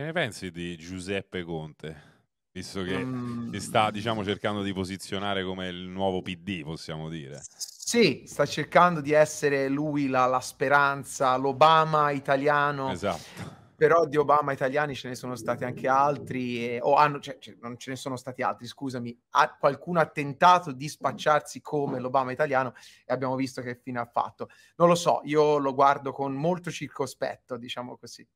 Che ne pensi di Giuseppe Conte? Visto che mm. si sta, diciamo, cercando di posizionare come il nuovo PD, possiamo dire. Sì, sta cercando di essere lui la, la speranza, l'Obama italiano. Esatto però di Obama italiani ce ne sono stati anche altri, o hanno, cioè, cioè, non ce ne sono stati altri, scusami, ha, qualcuno ha tentato di spacciarsi come l'Obama italiano e abbiamo visto che fine ha fatto. Non lo so, io lo guardo con molto circospetto, diciamo così.